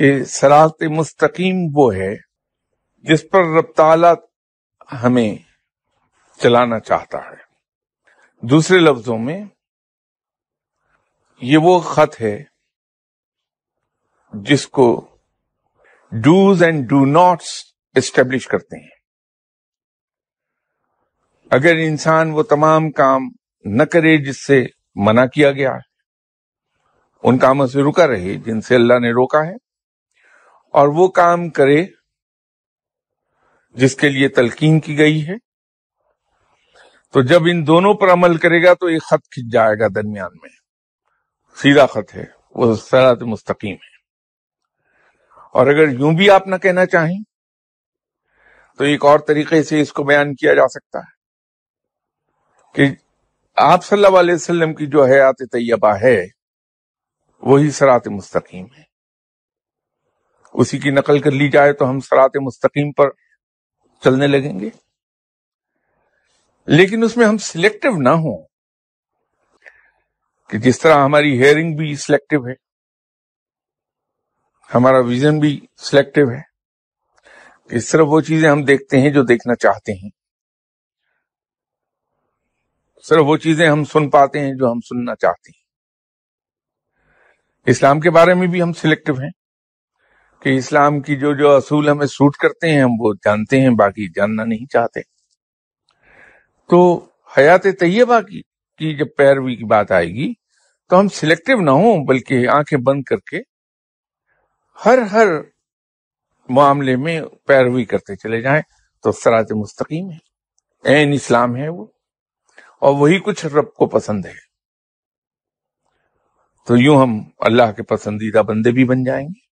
कि सरात मुस्तकीम वो है जिस पर रबताला हमें चलाना चाहता है दूसरे लफ्जों में ये वो खत है जिसको dos and do nots establish करते हैं अगर इंसान वो तमाम काम न करे जिससे मना किया गया है उन कामों से रुका रहे जिनसे अल्लाह ने रोका है और वो काम करे जिसके लिए तलकीन की गई है तो जब इन दोनों पर अमल करेगा तो ये खत खिंच जाएगा दरमियान में सीधा खत है वो सरात मुस्तकीम है और अगर यूं भी आप ना कहना चाहें तो एक और तरीके से इसको बयान किया जा सकता है कि आप सल्लल्लाहु अलैहि वसल्लम की जो हयात तैयबा है वही सरात मुस्तकीम है उसी की नकल कर ली जाए तो हम सरात मुस्तकीम पर चलने लगेंगे लेकिन उसमें हम सिलेक्टिव ना हो कि जिस तरह हमारी हेयरिंग भी सिलेक्टिव है हमारा विजन भी सिलेक्टिव है इस तरह वो चीजें हम देखते हैं जो देखना चाहते हैं सिर्फ वो चीजें हम सुन पाते हैं जो हम सुनना चाहते हैं इस्लाम के बारे में भी हम सिलेक्टिव हैं कि इस्लाम की जो जो असूल हमें सूट करते हैं हम वो जानते हैं बाकी जानना नहीं चाहते तो हयात तैयबा की, की जब पैरवी की बात आएगी तो हम सिलेक्टिव ना हो बल्कि आंखें बंद करके हर हर मामले में पैरवी करते चले जाएं तो सरात मुस्तकीम है एन इस्लाम है वो और वही कुछ रब को पसंद है तो यूं हम अल्लाह के पसंदीदा बंदे भी बन जाएंगे